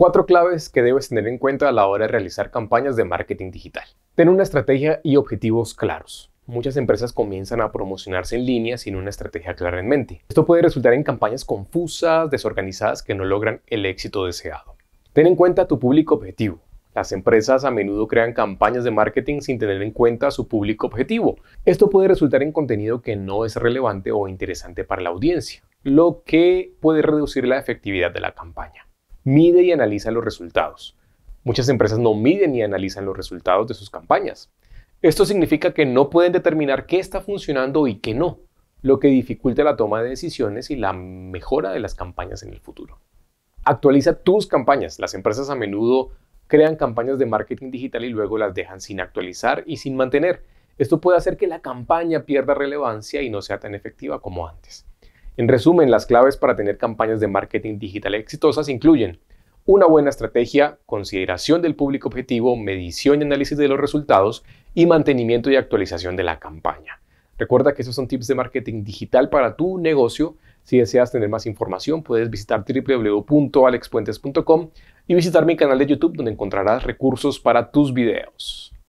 Cuatro claves que debes tener en cuenta a la hora de realizar campañas de marketing digital. Ten una estrategia y objetivos claros. Muchas empresas comienzan a promocionarse en línea sin una estrategia clara en mente. Esto puede resultar en campañas confusas, desorganizadas que no logran el éxito deseado. Ten en cuenta tu público objetivo. Las empresas a menudo crean campañas de marketing sin tener en cuenta su público objetivo. Esto puede resultar en contenido que no es relevante o interesante para la audiencia, lo que puede reducir la efectividad de la campaña mide y analiza los resultados. Muchas empresas no miden ni analizan los resultados de sus campañas. Esto significa que no pueden determinar qué está funcionando y qué no, lo que dificulta la toma de decisiones y la mejora de las campañas en el futuro. Actualiza tus campañas. Las empresas a menudo crean campañas de marketing digital y luego las dejan sin actualizar y sin mantener. Esto puede hacer que la campaña pierda relevancia y no sea tan efectiva como antes. En resumen, las claves para tener campañas de marketing digital exitosas incluyen una buena estrategia, consideración del público objetivo, medición y análisis de los resultados y mantenimiento y actualización de la campaña. Recuerda que esos son tips de marketing digital para tu negocio. Si deseas tener más información, puedes visitar www.alexpuentes.com y visitar mi canal de YouTube donde encontrarás recursos para tus videos.